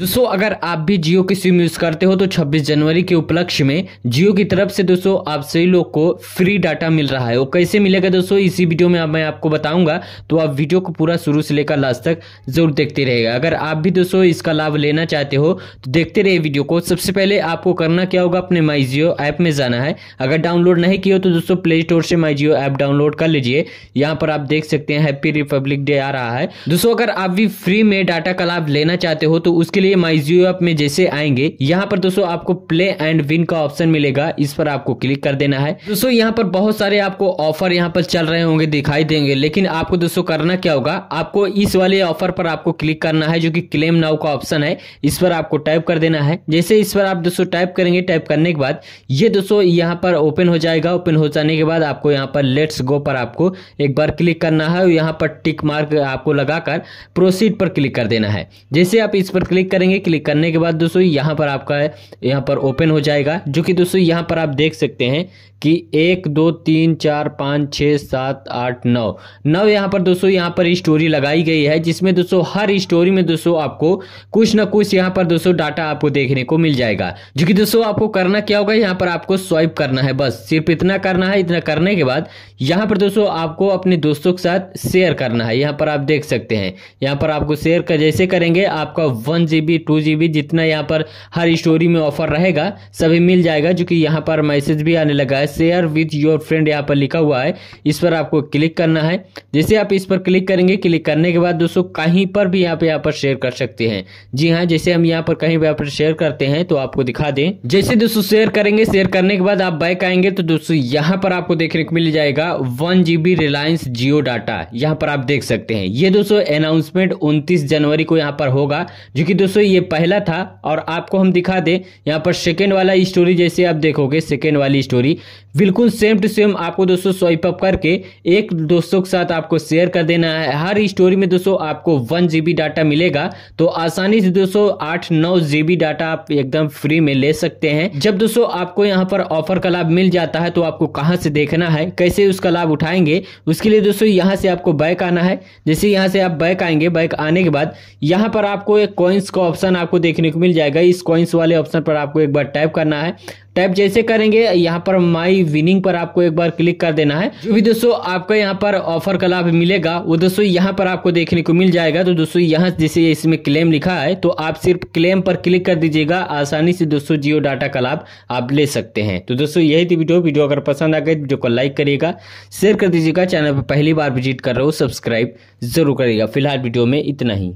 दोस्तों अगर आप भी जियो की सिम यूज़ करते हो तो 26 जनवरी के उपलक्ष्य में जियो की तरफ से दोस्तों आप सभी लोग को फ्री डाटा मिल रहा है वो कैसे मिलेगा दोस्तों इसी वीडियो में आप मैं आपको बताऊंगा तो आप वीडियो को पूरा शुरू से लेकर लास्ट तक जरूर देखते रहेगा अगर आप भी दोस्तों इसका लाभ लेना चाहते हो तो देखते रहे वीडियो को सबसे पहले आपको करना क्या होगा अपने माई जियो ऐप में जाना है अगर डाउनलोड नहीं किया तो दोस्तों प्ले स्टोर से माई जियो ऐप डाउनलोड कर लीजिए यहाँ पर आप देख सकते हैं हैप्पी रिपब्लिक डे आ रहा है दोस्तों अगर आप भी फ्री में डाटा का लाभ लेना चाहते हो तो उसके लिए ये माइज्यू ऐप में जैसे आएंगे यहाँ पर दोस्तों आपको प्ले एंड विन का ऑप्शन मिलेगा इस पर आपको क्लिक कर देना है दोस्तों यहाँ पर बहुत सारे आपको ऑफर यहाँ पर चल रहे होंगे दिखाई देंगे लेकिन आपको दोस्तों करना क्या होगा आपको इस वाले ऑफर पर आपको क्लिक करना है जो की क्लेम नाउ का ऑप्शन है इस पर आपको टाइप कर देना है जैसे इस पर आप दोस्तों टाइप करेंगे टाइप करने के बाद ये दोस्तों यहाँ पर ओपन हो जाएगा ओपन हो जाने के बाद आपको यहाँ पर लेट्स गो पर आपको एक बार क्लिक करना है यहाँ पर टिक मार्क आपको लगाकर प्रोसीड पर क्लिक कर देना है जैसे आप इस पर क्लिक कर करेंगे क्लिक करने के बाद दोस्तों यहाँ पर आपका यहाँ पर ओपन हो जाएगा जो कि दोस्तों यहाँ पर आप देख सकते हैं कि एक दो तीन चार पाँच छः सात आठ नौ नौ यहाँ पर दोस्तों यहाँ पर स्टोरी लगाई गई है जिसमें दोस्तों हर स्टोरी में दोस्तों आपको कुछ ना कुछ यहाँ पर दोस्तों डाटा आपको देखने को मिल जाएगा जो कि दोस्तों आपको करना क्या होगा यहाँ पर आपको स्वाइप करना है बस सिर्फ इतना करना है इतना करने के बाद यहाँ पर दोस्तों आपको अपने दोस्तों के साथ शेयर करना है यहाँ पर आप देख सकते हैं यहाँ पर आपको शेयर जैसे करेंगे आपका वन जीबी टू जीबी जितना यहाँ पर हर स्टोरी में ऑफर रहेगा सभी मिल जाएगा जो कि यहाँ पर मैसेज भी आने लगा है शेयर विथ योर फ्रेंड यहाँ पर लिखा हुआ है इस पर आपको क्लिक करना है जैसे आप इस पर क्लिक करेंगे क्लिक करने के बाद दोस्तों कहीं पर भी यहाँ पे यहाँ पर शेयर कर सकते हैं जी हाँ जैसे हम यहाँ पर कहीं भी यहाँ शेयर करते हैं तो आपको दिखा दें जैसे दोस्तों शेयर करेंगे शेयर करने के बाद आप बैक आएंगे तो दोस्तों यहाँ पर आपको देखने को मिल जाएगा one GB Reliance Jio data यहाँ पर आप देख सकते हैं ये दोस्तों अनाउंसमेंट उनतीस जनवरी को यहाँ पर होगा जो कि दोस्तों ये पहला था और आपको हम दिखा दें यहाँ पर सेकेंड वाला स्टोरी जैसे आप देखोगे सेकेंड वाली स्टोरी बिल्कुल सेम टू सेम आपको दोस्तों स्वाइप अप करके एक दोस्तों के साथ आपको शेयर कर देना है हर स्टोरी में दोस्तों आपको वन जीबी डाटा मिलेगा तो आसानी से दोस्तों आठ नौ जीबी डाटा आप एकदम फ्री में ले सकते हैं जब दोस्तों आपको यहाँ पर ऑफर का लाभ मिल जाता है तो आपको कहाँ से देखना है कैसे उसका लाभ उठाएंगे उसके लिए दोस्तों यहाँ से आपको बैक आना है जैसे यहाँ से आप बैक आएंगे बैक आने के बाद यहाँ पर आपको एक कॉइन्स का ऑप्शन आपको देखने को मिल जाएगा इस कॉइन्स वाले ऑप्शन पर आपको एक बार टाइप करना है टाइप जैसे करेंगे यहाँ पर माई विनिंग पर आपको एक बार क्लिक कर देना है जो भी दोस्तों आपका यहाँ पर ऑफर का लाभ मिलेगा वो दोस्तों यहाँ पर आपको देखने को मिल जाएगा तो दोस्तों यहाँ जैसे इसमें क्लेम लिखा है तो आप सिर्फ क्लेम पर क्लिक कर दीजिएगा आसानी से दोस्तों जियो डाटा का लाभ आप ले सकते हैं तो दोस्तों यही थी वीडियो वीडियो अगर पसंद आ गए वीडियो को लाइक करिएगा शेयर कर दीजिएगा चैनल पर पहली बार विजिट कर रहे हो सब्सक्राइब जरूर करिएगा फिलहाल वीडियो में इतना ही